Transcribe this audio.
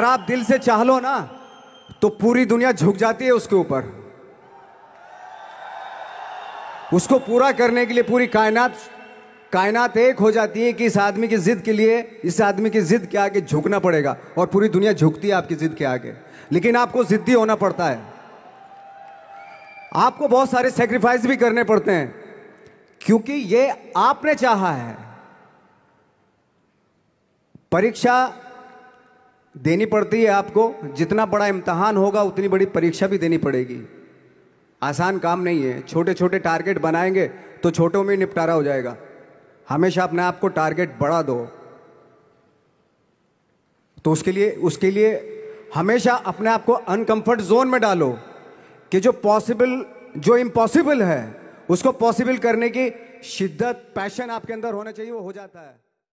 अगर आप दिल से चाह लो ना तो पूरी दुनिया झुक जाती है उसके ऊपर उसको पूरा करने के लिए पूरी कायनात कायनात एक हो जाती है कि इस आदमी की जिद के लिए इस आदमी की जिद के आगे झुकना पड़ेगा और पूरी दुनिया झुकती है आपकी जिद के आगे लेकिन आपको जिद्दी होना पड़ता है आपको बहुत सारे सेक्रीफाइस भी करने पड़ते हैं क्योंकि ये आपने चाहा है परीक्षा देनी पड़ती है आपको जितना बड़ा इम्तहान होगा उतनी बड़ी परीक्षा भी देनी पड़ेगी आसान काम नहीं है छोटे छोटे टारगेट बनाएंगे तो छोटों में निपटारा हो जाएगा हमेशा अपने आप को टारगेट बढ़ा दो तो उसके लिए उसके लिए हमेशा अपने आप को अनकंफर्ट जोन में डालो कि जो पॉसिबल जो इम्पॉसिबल है उसको पॉसिबल करने की शिद्दत पैशन आपके अंदर होना चाहिए वो हो जाता है